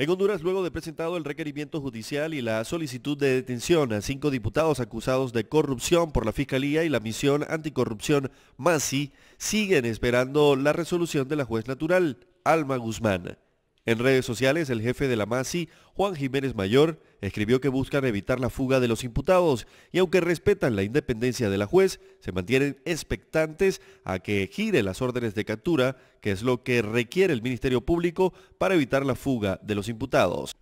En Honduras, luego de presentado el requerimiento judicial y la solicitud de detención a cinco diputados acusados de corrupción por la Fiscalía y la misión anticorrupción MASI, siguen esperando la resolución de la juez natural, Alma Guzmán. En redes sociales, el jefe de la MASI, Juan Jiménez Mayor, escribió que buscan evitar la fuga de los imputados y aunque respetan la independencia de la juez, se mantienen expectantes a que gire las órdenes de captura, que es lo que requiere el Ministerio Público para evitar la fuga de los imputados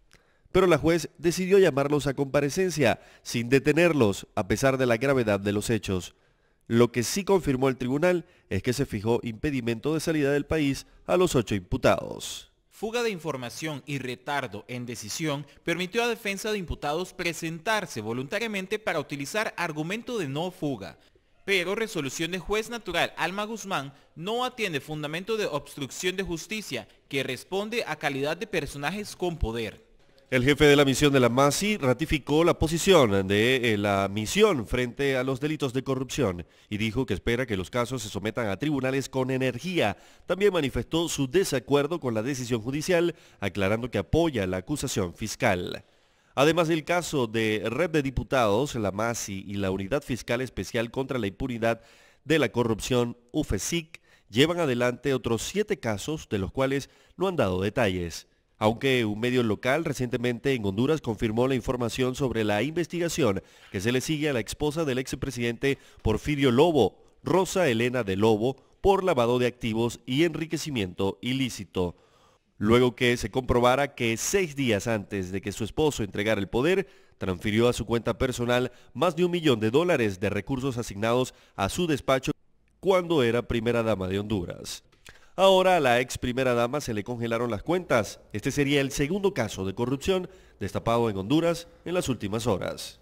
pero la juez decidió llamarlos a comparecencia sin detenerlos a pesar de la gravedad de los hechos. Lo que sí confirmó el tribunal es que se fijó impedimento de salida del país a los ocho imputados. Fuga de información y retardo en decisión permitió a defensa de imputados presentarse voluntariamente para utilizar argumento de no fuga. Pero resolución de juez natural Alma Guzmán no atiende fundamento de obstrucción de justicia que responde a calidad de personajes con poder. El jefe de la misión de la MASI ratificó la posición de eh, la misión frente a los delitos de corrupción y dijo que espera que los casos se sometan a tribunales con energía. También manifestó su desacuerdo con la decisión judicial, aclarando que apoya la acusación fiscal. Además del caso de Red de Diputados, la MASI y la Unidad Fiscal Especial contra la Impunidad de la Corrupción, UFESIC, llevan adelante otros siete casos de los cuales no han dado detalles. Aunque un medio local recientemente en Honduras confirmó la información sobre la investigación que se le sigue a la esposa del expresidente Porfirio Lobo, Rosa Elena de Lobo, por lavado de activos y enriquecimiento ilícito. Luego que se comprobara que seis días antes de que su esposo entregara el poder, transfirió a su cuenta personal más de un millón de dólares de recursos asignados a su despacho cuando era primera dama de Honduras. Ahora a la ex primera dama se le congelaron las cuentas. Este sería el segundo caso de corrupción destapado en Honduras en las últimas horas.